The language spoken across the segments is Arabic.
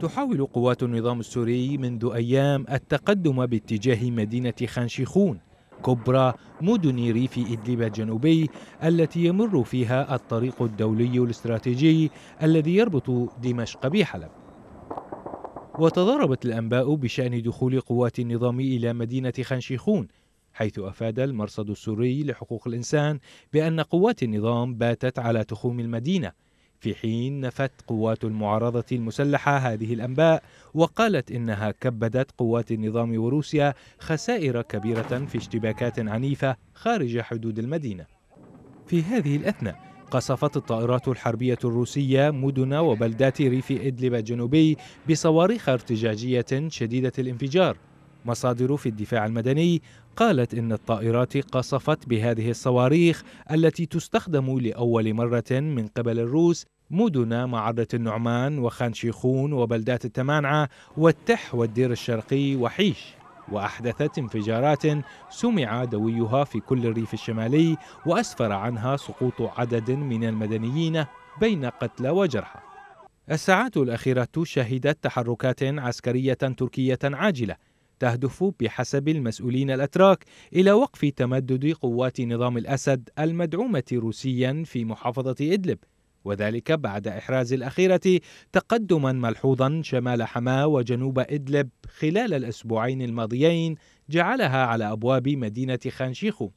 تحاول قوات النظام السوري منذ أيام التقدم باتجاه مدينة خانشيخون كبرى مدن ريف إدلب الجنوبي التي يمر فيها الطريق الدولي الاستراتيجي الذي يربط دمشق بحلب وتضاربت الأنباء بشأن دخول قوات النظام إلى مدينة خانشيخون حيث أفاد المرصد السوري لحقوق الإنسان بأن قوات النظام باتت على تخوم المدينة في حين نفت قوات المعارضة المسلحة هذه الأنباء وقالت إنها كبدت قوات النظام وروسيا خسائر كبيرة في اشتباكات عنيفة خارج حدود المدينة. في هذه الأثناء قصفت الطائرات الحربية الروسية مدن وبلدات ريف إدلب الجنوبي بصواريخ ارتجاجية شديدة الانفجار مصادر في الدفاع المدني قالت إن الطائرات قصفت بهذه الصواريخ التي تستخدم لأول مرة من قبل الروس مدن معرة النعمان وخان شيخون وبلدات التمانعة والتح والدير الشرقي وحيش وأحدثت انفجارات سمع دويها في كل الريف الشمالي وأسفر عنها سقوط عدد من المدنيين بين قتلى وجرحى الساعات الأخيرة شهدت تحركات عسكرية تركية عاجلة تهدف بحسب المسؤولين الأتراك إلى وقف تمدد قوات نظام الأسد المدعومة روسيا في محافظة إدلب وذلك بعد إحراز الأخيرة تقدما ملحوظا شمال حماه وجنوب إدلب خلال الأسبوعين الماضيين جعلها على أبواب مدينة خانشيخو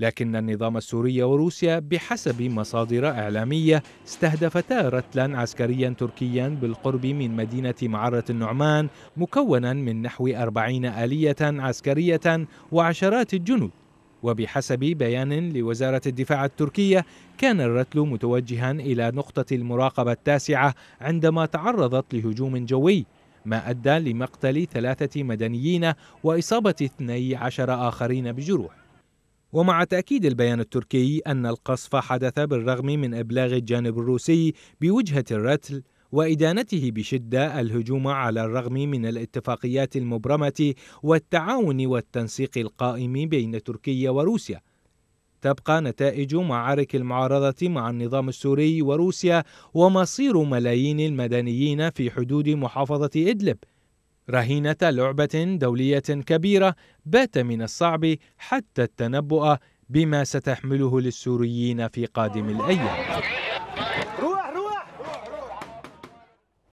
لكن النظام السوري وروسيا بحسب مصادر إعلامية استهدفتا رتلا عسكريا تركيا بالقرب من مدينة معرة النعمان مكونا من نحو أربعين آلية عسكرية وعشرات الجنود وبحسب بيان لوزارة الدفاع التركية كان الرتل متوجها إلى نقطة المراقبة التاسعة عندما تعرضت لهجوم جوي ما أدى لمقتل ثلاثة مدنيين وإصابة 12 آخرين بجروح ومع تأكيد البيان التركي أن القصف حدث بالرغم من إبلاغ الجانب الروسي بوجهة الرتل وإدانته بشدة الهجوم على الرغم من الاتفاقيات المبرمة والتعاون والتنسيق القائم بين تركيا وروسيا تبقى نتائج معارك المعارضة مع النظام السوري وروسيا ومصير ملايين المدنيين في حدود محافظة إدلب رهينة لعبة دولية كبيرة بات من الصعب حتى التنبؤ بما ستحمله للسوريين في قادم الأيام